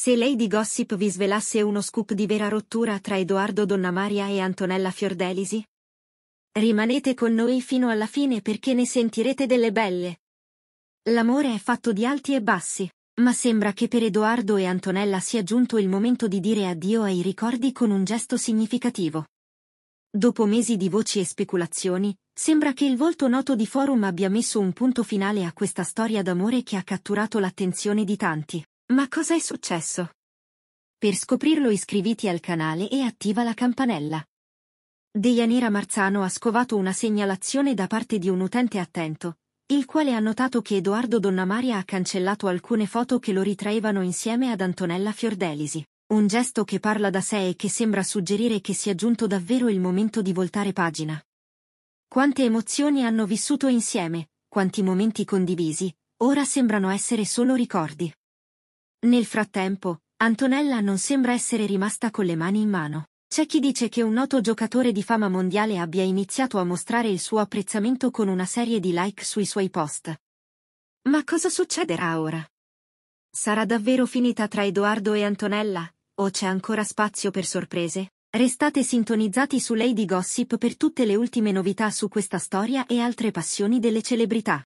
Se Lady gossip vi svelasse uno scoop di vera rottura tra Edoardo Donna Maria e Antonella Fiordelisi? Rimanete con noi fino alla fine perché ne sentirete delle belle. L'amore è fatto di alti e bassi, ma sembra che per Edoardo e Antonella sia giunto il momento di dire addio ai ricordi con un gesto significativo. Dopo mesi di voci e speculazioni, sembra che il volto noto di Forum abbia messo un punto finale a questa storia d'amore che ha catturato l'attenzione di tanti. Ma cosa è successo? Per scoprirlo iscriviti al canale e attiva la campanella. Deianira Marzano ha scovato una segnalazione da parte di un utente attento, il quale ha notato che Edoardo Donnamaria ha cancellato alcune foto che lo ritraevano insieme ad Antonella Fiordelisi. Un gesto che parla da sé e che sembra suggerire che sia giunto davvero il momento di voltare pagina. Quante emozioni hanno vissuto insieme, quanti momenti condivisi, ora sembrano essere solo ricordi. Nel frattempo, Antonella non sembra essere rimasta con le mani in mano. C'è chi dice che un noto giocatore di fama mondiale abbia iniziato a mostrare il suo apprezzamento con una serie di like sui suoi post. Ma cosa succederà ora? Sarà davvero finita tra Edoardo e Antonella? O c'è ancora spazio per sorprese? Restate sintonizzati su Lady Gossip per tutte le ultime novità su questa storia e altre passioni delle celebrità.